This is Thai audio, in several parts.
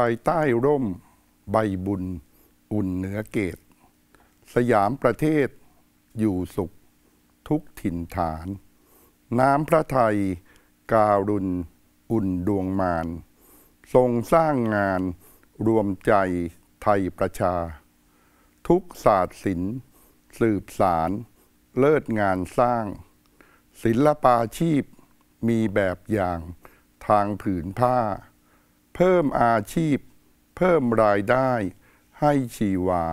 ายใต้ร่มใบบุญอุ่นเหนือเกต สยามประเทศ อยู่สุข ทุกถิ่นฐาน น้ำพระไทยการุณ อุ่นดวงมาน ทรงสร้างงานรวมใจไทยประชา ทุกศาสตร์ศิลป์สืบสาร เลิศงานสร้าง ศิลปาชีพมีแบบอย่างทางผืนผ้าเพิ่มอาชีพเพิ่มรายได้ให้ชีวา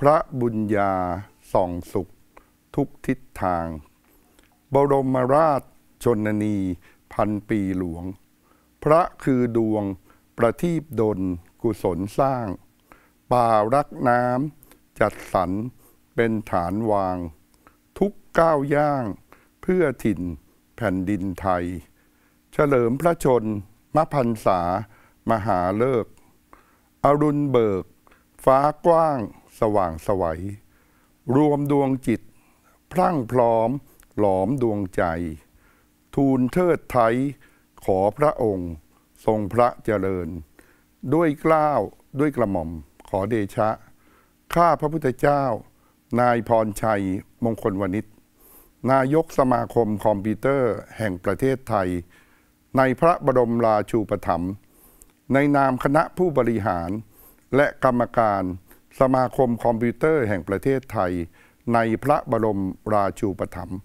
พระบุญญาส่องสุข ทุกทิศทาง บรมราชชนนี พันปีหลวง พระคือดวงประทีปดล กุศลสร้างป่ารักน้ำจัดสรรเป็นฐานวาง ทุกก้าวย่าง เพื่อถิ่นแผ่นดินไทย เฉลิมพระชนมพันษา มหาเลิก อรุณเบิก ฟ้ากว้างสว่างสวัย รวมดวงจิต พรั่งพร้อม หลอมดวงใจ ทูลเทิดไทย ขอพระองค์ ทรงพระเจริญ ด้วยกล้าวด้วยกระหม่อมขอเดชะ ข้าพระพุทธเจ้า นายพรชัยมงคลวณิชนายกสมาคมคอมพิวเตอร์แห่งประเทศไทยในพระบรมราชูปถัมภ์ในนามคณะผู้บริหารและกรรมการสมาคมคอมพิวเตอร์แห่งประเทศไทยในพระบรมราชูปถัมภ์